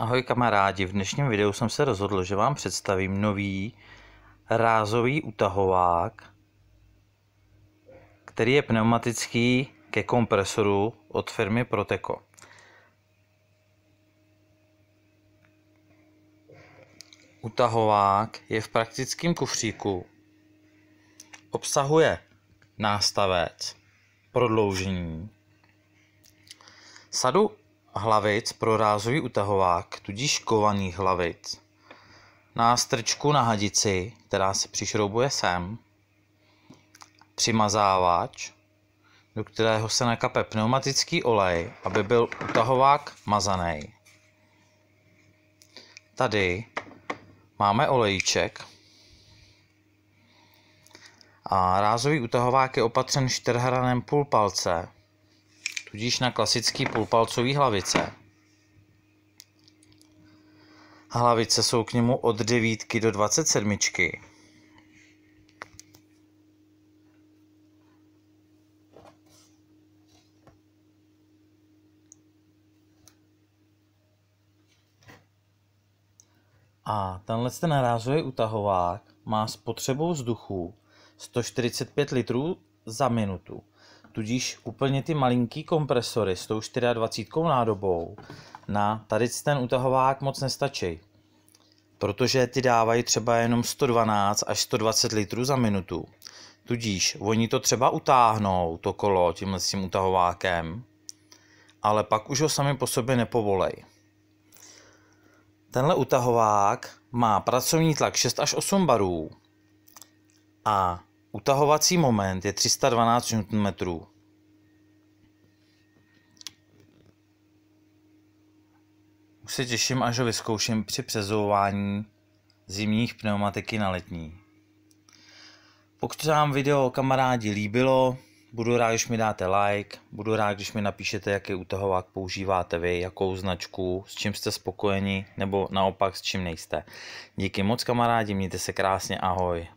Ahoj kamarádi, v dnešním videu jsem se rozhodl, že vám představím nový rázový utahovák, který je pneumatický ke kompresoru od firmy Proteco. Utahovák je v praktickém kufříku. Obsahuje nástavec, prodloužení, sadu hlavic pro rázový utahovák, tudíž kovaných hlavic, strčku na hadici, která se přišroubuje sem, přimazávač, do kterého se nakape pneumatický olej, aby byl utahovák mazaný. Tady máme olejček a rázový utahovák je opatřen čtyřhranem půl palce tudíž na klasický půlpalcový hlavice. Hlavice jsou k němu od 9 do 27. A tenhle ten rázový utahovák má spotřebu vzduchu 145 litrů za minutu. Tudíž úplně ty malinký kompresory s tou 24 nádobou na tady ten utahovák moc nestačí. Protože ty dávají třeba jenom 112 až 120 litrů za minutu. Tudíž oni to třeba utáhnou, to kolo, tímhle s tím utahovákem, ale pak už ho sami po sobě nepovolej. Tenhle utahovák má pracovní tlak 6 až 8 barů a Utahovací moment je 312 Nm. Už se těším, až ho vyzkouším při přezouvání zimních pneumatiky na letní. Pokud se vám video kamarádi líbilo, budu rád, když mi dáte like, budu rád, když mi napíšete, jaký utahovák používáte vy, jakou značku, s čím jste spokojeni, nebo naopak s čím nejste. Díky moc kamarádi, mějte se krásně, ahoj.